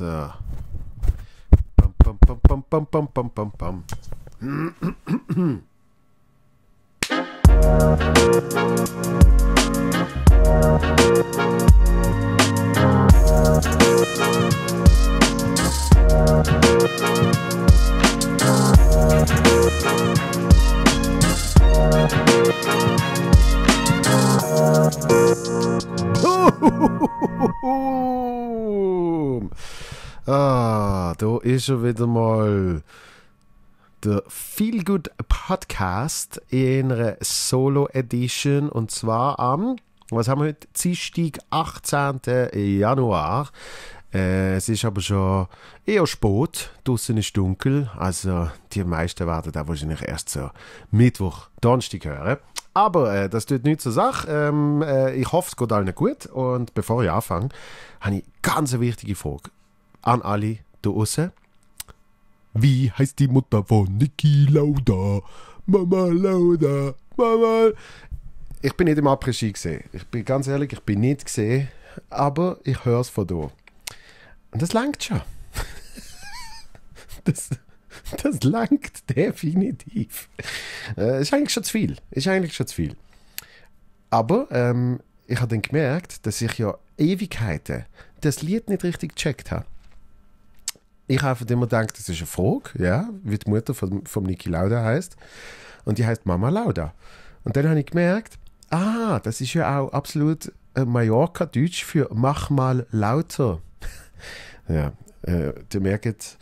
let's uh bum bum bum bum bum bum bum bum bum. ist schon wieder mal der Feel Good Podcast in einer Solo Edition und zwar am, was haben wir heute? Dienstag, 18. Januar. Äh, es ist aber schon eher spät, draußen ist dunkel, also die meisten werden da wahrscheinlich erst so Mittwoch, Donnerstag hören. Aber äh, das tut nichts zur Sache. Ähm, äh, ich hoffe, es geht allen gut. Und bevor ich anfange, habe ich ganz eine wichtige Frage an alle da draußen. Wie heißt die Mutter von Niki Lauda? Mama Lauda, Mama. Ich bin nicht im Après-Ski gesehen. Ich bin ganz ehrlich, ich bin nicht gesehen, aber ich höre es von da. Und das langt schon. das, das langt definitiv. Äh, ist eigentlich schon zu viel. Ist eigentlich schon zu viel. Aber ähm, ich habe dann gemerkt, dass ich ja Ewigkeiten das Lied nicht richtig gecheckt habe ich habe immer gedacht, das ist eine Frage, ja, wie die Mutter von, von Niki Lauda heißt. Und die heißt Mama Lauda. Und dann habe ich gemerkt, ah, das ist ja auch absolut äh, Mallorca-Deutsch für mach mal lauter. ja, äh, ihr merkt,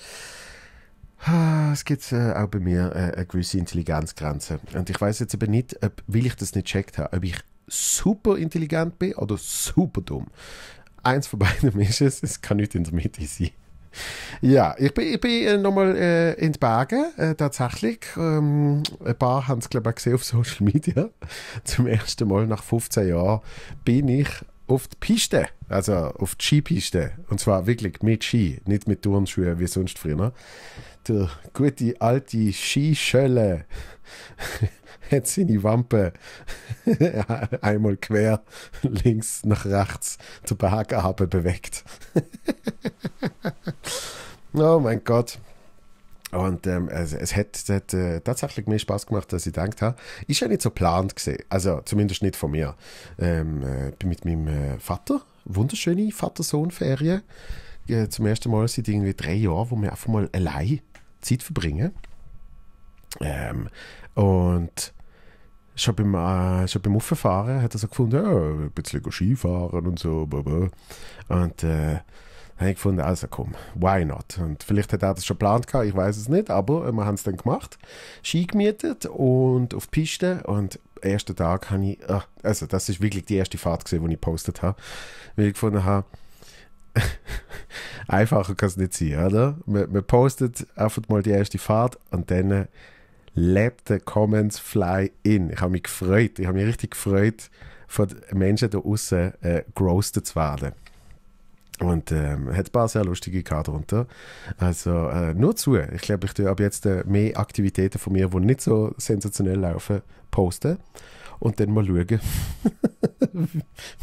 ah, es gibt äh, auch bei mir äh, eine gewisse Intelligenzgrenze. Und ich weiß jetzt eben nicht, ob, weil ich das nicht gecheckt habe, ob ich super intelligent bin oder super dumm. Eins von beiden ist es, es kann nicht in der Mitte sein ja, ich bin, ich bin äh, nochmal äh, in Bergen, äh, tatsächlich. Ähm, ein paar haben es, glaube ich, gesehen auf Social Media. Zum ersten Mal nach 15 Jahren bin ich auf die Piste, also auf die Skipiste. Und zwar wirklich mit Ski, nicht mit Turnschuhen wie sonst früher. Der gute alte Skischölle. hat seine Wampe einmal quer links nach rechts zur haben bewegt. oh mein Gott. Und ähm, also es, hat, hat äh, tatsächlich mehr Spaß gemacht, als ich gedacht habe. Ist ja nicht so geplant gesehen. Also zumindest nicht von mir. Ähm, äh, bin mit meinem äh, Vater, wunderschöne Vater-Sohn-Ferien. zum ersten Mal seit irgendwie drei Jahren, wo wir einfach mal allein Zeit verbringen. Ähm, und schon beim, äh, schon beim Auffahren hat er so gefunden, ja, ein bisschen Skifahren und so. Blablabla. Und äh, habe ich gefunden, also komm, why not? Und vielleicht hat er das schon geplant gehabt, ich weiß es nicht, aber äh, wir haben es dann gemacht. Ski gemietet und auf die Piste und am ersten Tag habe ich, äh, also das ist wirklich die erste Fahrt gesehen, die ich gepostet habe, weil ich gefunden habe, einfacher kann es nicht sein, oder? Man, man postet einfach mal die erste Fahrt und dann let the comments fly in. Ich habe mich gefreut, ich habe mich richtig gefreut, von den Menschen da außen äh, gerostet zu werden. Und ähm, hat ein paar sehr lustige gehabt darunter. Also äh, nur zu. Ich glaube, ich tue ab jetzt äh, mehr Aktivitäten von mir, die nicht so sensationell laufen, posten. Und dann mal schauen,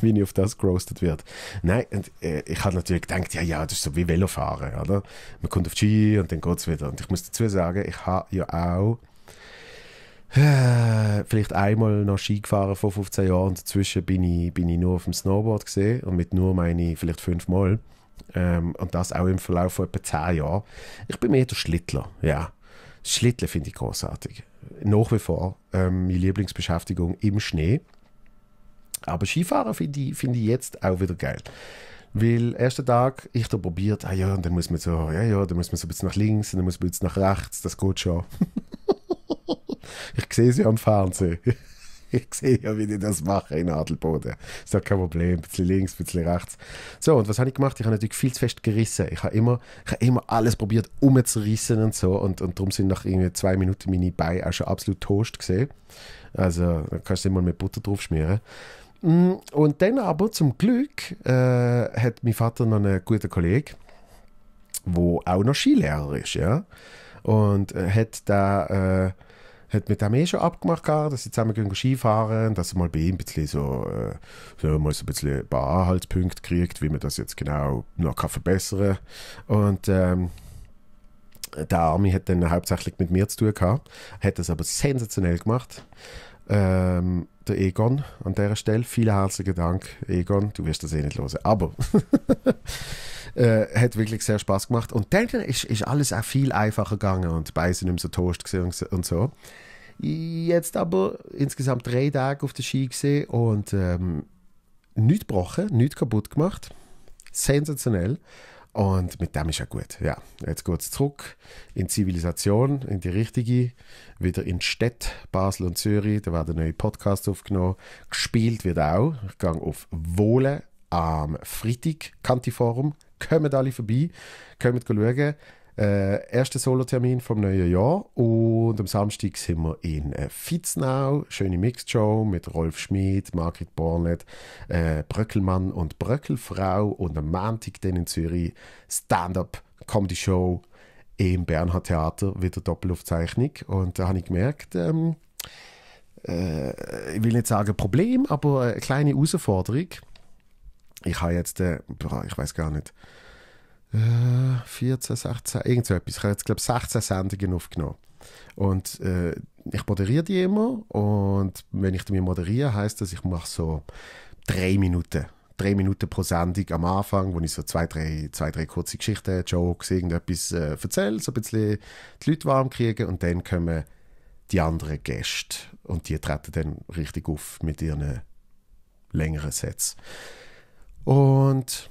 wie ich auf das gerostet wird. Nein, und, äh, ich habe natürlich gedacht, ja, ja, das ist so wie Velofahren, oder? Man kommt auf die Ski und dann geht es wieder. Und ich muss dazu sagen, ich habe ja auch äh, vielleicht einmal noch Ski gefahren vor 15 Jahren. Dazwischen bin ich, bin ich nur auf dem Snowboard gesehen und mit nur meine ich vielleicht fünfmal. Ähm, und das auch im Verlauf von etwa 10 Jahren. Ich bin mehr der Schlittler, ja. Schlittle finde ich großartig. Nach wie vor ähm, meine Lieblingsbeschäftigung im Schnee. Aber Skifahren finde ich, find ich jetzt auch wieder geil. Weil ersten Tag, ich da probiert, ah ja, dann muss man so, ja, ja, dann muss man so ein bisschen nach links und dann muss man ein bisschen nach rechts, das geht schon. Ich sehe sie ja am Fernsehen. Ich sehe ja, wie die das machen in Adelboden. Ist doch kein Problem. Ein bisschen links, ein bisschen rechts. So, und was habe ich gemacht? Ich habe natürlich viel zu fest gerissen. Ich habe immer, ich habe immer alles probiert, umzurissen und so. Und, und darum sind nach irgendwie zwei Minuten meine Beine auch schon absolut toast gesehen. Also, da kannst du immer mit Butter drauf schmieren. Mm, und dann aber zum Glück äh, hat mein Vater noch einen guten Kollegen, der auch noch Skilehrer ist. Ja? Und äh, hat da. Äh, hat mit dem eh schon abgemacht gehabt, dass sie zusammen gehen Skifahren, dass sie mal bei ihm ein bisschen so, äh, so, mal so ein bisschen ein paar Anhaltspunkte kriegt, wie man das jetzt genau noch kann verbessern kann. Und ähm, der Army hat dann hauptsächlich mit mir zu tun gehabt, hat das aber sensationell gemacht. Ähm, der Egon an dieser Stelle. Vielen herzlichen Dank, Egon. Du wirst das eh nicht hören. Aber Äh, hat wirklich sehr Spaß gemacht. Und dann ist, ist alles auch viel einfacher gegangen und die Beine nicht mehr so toast und so. Jetzt aber insgesamt drei Tage auf der Ski gesehen und ähm, nichts gebrochen, nichts kaputt gemacht. Sensationell. Und mit dem ist ja gut. Ja, jetzt geht es zurück in die Zivilisation, in die richtige, wieder in die Städte, Basel und Zürich. Da wird ein neuer Podcast aufgenommen. Gespielt wird auch. Ich gehe auf Wohle am Freitag, Kantiforum kommen alle vorbei, kommt schauen. Äh, erster Solotermin vom neuen Jahr und am Samstag sind wir in äh, Fitznau, schöne Mixed-Show mit Rolf Schmid, Margit Bornet, äh, Bröckelmann und Bröckelfrau und am Montag dann in Zürich Stand-up Comedy Show im Bernhard Theater wieder Doppelaufzeichnung und da habe ich gemerkt, ähm, äh, ich will nicht sagen Problem, aber eine äh, kleine Herausforderung ich habe jetzt, äh, ich weiß gar nicht, äh, 14, 16, irgend so etwas. Ich habe jetzt, glaube ich, 16 Sendungen aufgenommen. Und äh, ich moderiere die immer und wenn ich die moderiere, heißt das, ich mache so drei Minuten. Drei Minuten pro Sendung am Anfang, wo ich so zwei, drei, zwei, drei kurze Geschichten, Jokes, irgendetwas äh, erzähle, so ein bisschen die Leute warm kriege und dann kommen die anderen Gäste und die treten dann richtig auf mit ihren längeren Sets. Und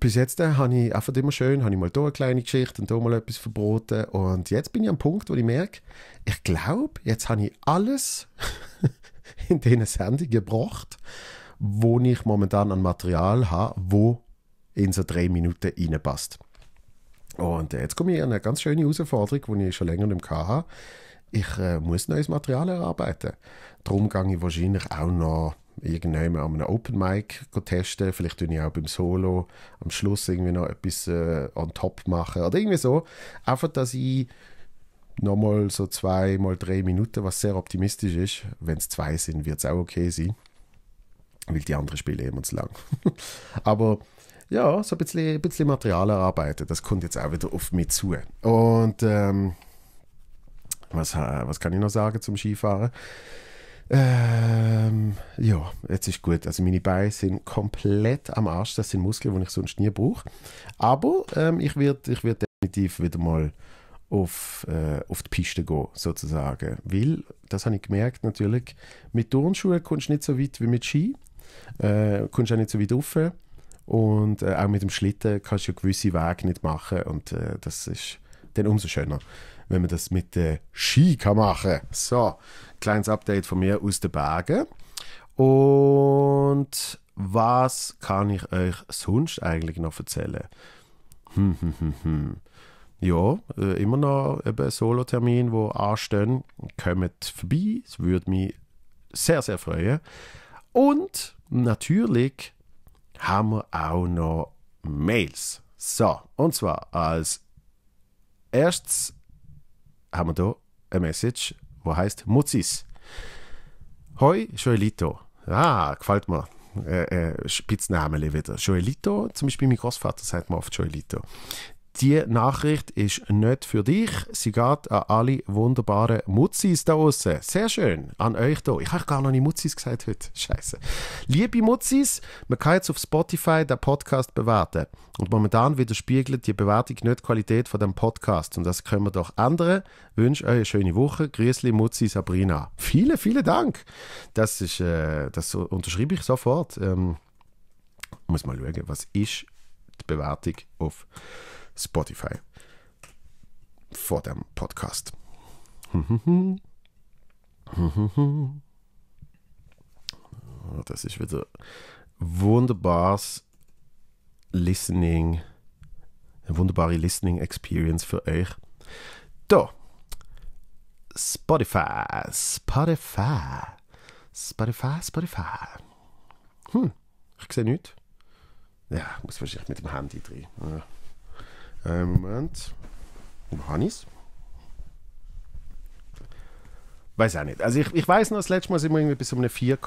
bis jetzt äh, habe ich einfach immer schön, habe ich mal hier eine kleine Geschichte und hier mal etwas verboten. Und jetzt bin ich am Punkt, wo ich merke, ich glaube, jetzt habe ich alles in diesen Sendung gebracht, wo ich momentan an Material habe, wo in so drei Minuten reinpasst. Und äh, jetzt komme ich an eine ganz schöne Herausforderung, die ich schon länger nicht mehr hatte. Ich äh, muss neues Material erarbeiten. Darum gehe ich wahrscheinlich auch noch irgendwann an einem Open Mic testen. Vielleicht tue ich auch beim Solo am Schluss irgendwie noch etwas äh, on top machen oder irgendwie so. Einfach, dass ich nochmal so zwei mal drei Minuten, was sehr optimistisch ist. Wenn es zwei sind, wird es auch okay sein. Weil die anderen Spiele immer zu lang. Aber ja, so ein bisschen, ein bisschen Material erarbeiten, das kommt jetzt auch wieder auf mich zu. Und ähm, was, äh, was kann ich noch sagen zum Skifahren? Ähm, ja, jetzt ist gut. Also meine Beine sind komplett am Arsch. Das sind Muskeln, die ich sonst nie brauche. Aber ähm, ich werde ich werd definitiv wieder mal auf, äh, auf die Piste gehen, sozusagen. Weil, das habe ich gemerkt natürlich, mit Turnschuhen kommst du nicht so weit wie mit Ski. Äh, kommst auch nicht so weit rauf. Und äh, auch mit dem Schlitten kannst du ja gewisse Wege nicht machen. Und äh, das ist dann umso schöner wenn man das mit der Ski kann machen So, kleines Update von mir aus den Bergen. Und was kann ich euch sonst eigentlich noch erzählen? Hm, hm, hm, hm. Ja, äh, immer noch eben Solo-Termin, wo anstehen. Kommt vorbei, es würde mich sehr, sehr freuen. Und natürlich haben wir auch noch Mails. So, und zwar als erstes haben wir hier eine Message, die heißt Mutzis. Hoi, Joelito. Ah, gefällt mir. Äh, äh, Spitznamen wieder. Joelito, zum Beispiel mein Großvater sagt mir oft Joelito. Die Nachricht ist nicht für dich. Sie geht an alle wunderbaren Mutzis da draußen. Sehr schön an euch da. Ich habe gar noch nicht Mutzis gesagt heute. Scheiße. Liebe Mutzis, man kann jetzt auf Spotify den Podcast bewerten. Und momentan widerspiegelt die Bewertung nicht die Qualität von dem Podcast. Und das können wir doch ändern. Ich wünsche euch eine schöne Woche. Grüßli, Mutzi, Sabrina. Vielen, vielen Dank. Das ist, äh, das unterschreibe ich sofort. Ähm, muss mal schauen, was ist die Bewertung auf Spotify. Spotify vor dem Podcast. Das ist wieder wunderbares Listening, eine wunderbare Listening Experience für euch. Da, Spotify, Spotify, Spotify, Spotify. Hm, ich sehe nichts. Ja, muss wahrscheinlich mit dem Handy drehen. Ja. Einen äh, Moment. Johannes? Weiß auch nicht. Also ich, ich weiß noch, das letzte Mal sind wir irgendwie bis um eine 4,6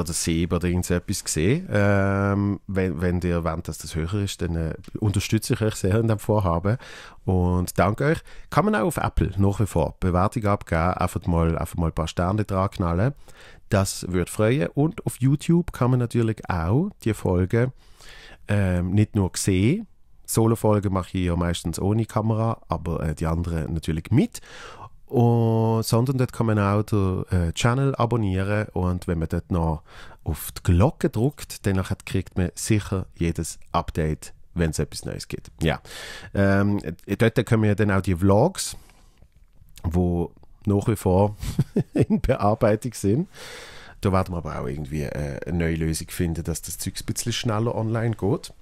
oder 7 oder irgend so etwas gesehen. Ähm, wenn, wenn ihr wollt, dass das höher ist, dann äh, unterstütze ich euch sehr in dem Vorhaben und danke euch. Kann man auch auf Apple nach wie vor Bewertung abgeben, einfach mal, einfach mal ein paar Sterne dran knallen. Das würde freuen. Und auf YouTube kann man natürlich auch die Folgen ähm, nicht nur sehen, Solo-Folgen mache ich ja meistens ohne Kamera, aber äh, die anderen natürlich mit. Und, oh, sondern dort kann man auch den äh, Channel abonnieren und wenn man dort noch auf die Glocke drückt, dann kriegt man sicher jedes Update, wenn es etwas Neues gibt. Ja. Ähm, dort können wir dann auch die Vlogs, wo nach wie vor in Bearbeitung sind. Da werden wir aber auch irgendwie äh, eine neue Lösung finden, dass das Zeug ein bisschen schneller online geht.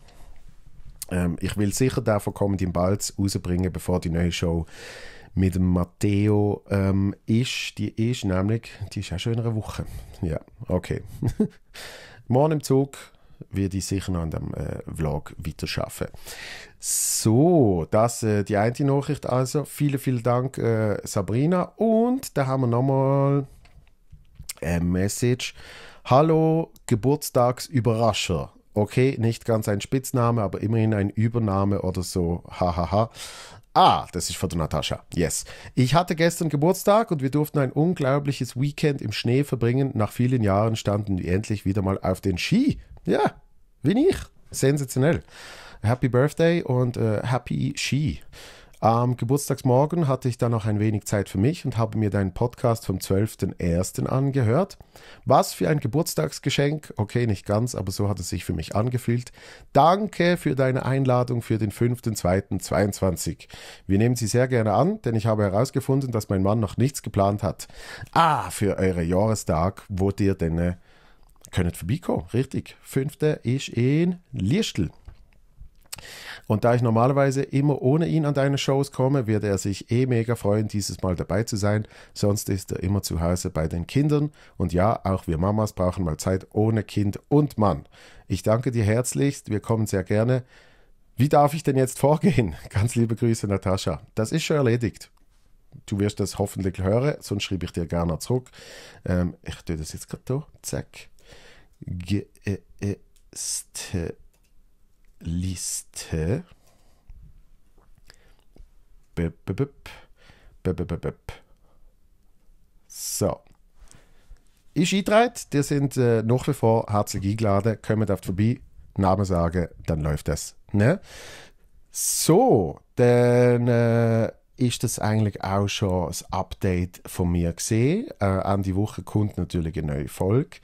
Ähm, ich will sicher davon von Comedy Balz rausbringen, bevor die neue Show mit Matteo ähm, ist. Die ist nämlich, die ist auch schon in einer Woche. Ja, okay. Morgen im Zug werde ich sicher noch an dem äh, Vlog weiterarbeiten. So, das äh, die eine Nachricht also. Vielen, vielen Dank, äh, Sabrina. Und da haben wir nochmal eine äh, Message. Hallo, Geburtstagsüberrascher. Okay, nicht ganz ein Spitzname, aber immerhin ein Übername oder so. Hahaha. Ah, das ist von der Natascha. Yes. Ich hatte gestern Geburtstag und wir durften ein unglaubliches Weekend im Schnee verbringen. Nach vielen Jahren standen wir endlich wieder mal auf den Ski. Ja, wie ich. Sensationell. Happy Birthday und äh, Happy Ski. Am Geburtstagsmorgen hatte ich dann noch ein wenig Zeit für mich und habe mir deinen Podcast vom 12.01. angehört. Was für ein Geburtstagsgeschenk. Okay, nicht ganz, aber so hat es sich für mich angefühlt. Danke für deine Einladung für den 5.02.22. Wir nehmen sie sehr gerne an, denn ich habe herausgefunden, dass mein Mann noch nichts geplant hat. Ah, für eure Jahrestag, wo dir denn äh, könnt vorbeikommen. Richtig. Fünfte ist in Lierstl. Und da ich normalerweise immer ohne ihn an deine Shows komme, wird er sich eh mega freuen, dieses Mal dabei zu sein. Sonst ist er immer zu Hause bei den Kindern. Und ja, auch wir Mamas brauchen mal Zeit ohne Kind und Mann. Ich danke dir herzlichst. Wir kommen sehr gerne. Wie darf ich denn jetzt vorgehen? Ganz liebe Grüße, Natascha. Das ist schon erledigt. Du wirst das hoffentlich hören, sonst schreibe ich dir gerne zurück. Ähm, ich tue das jetzt gerade hier. Zack. Ge Liste. Bip, bip, bip. So. Ist eingetragen, die sind äh, nach wie vor herzlich eingeladen, kommt oft vorbei, Namen sagen, dann läuft das. Ne? So, dann äh, ist das eigentlich auch schon das Update von mir gesehen. Äh, an die Woche kommt natürlich eine neue Folge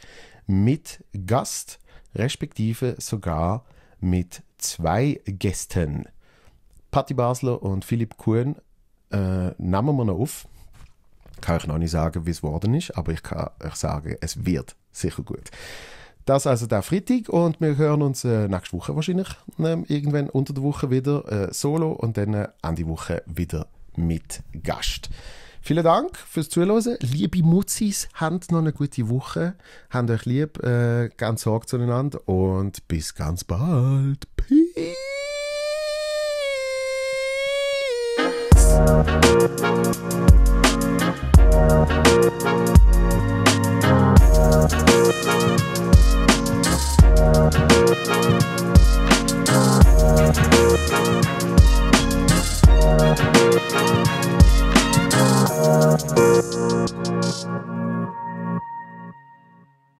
mit Gast, respektive sogar mit zwei Gästen. Patti Basler und Philipp Kuhn äh, nehmen wir noch auf. Kann ich noch nicht sagen, wie es geworden ist, aber ich kann euch sagen, es wird sicher gut. Das also der Freitag und wir hören uns äh, nächste Woche wahrscheinlich äh, irgendwann unter der Woche wieder äh, solo und dann äh, an die Woche wieder mit Gast. Vielen Dank fürs Zuhören. Liebe Mutzis, habt noch eine gute Woche. Habt euch lieb, äh, ganz sorg zueinander und bis ganz bald. Peace. Thank you.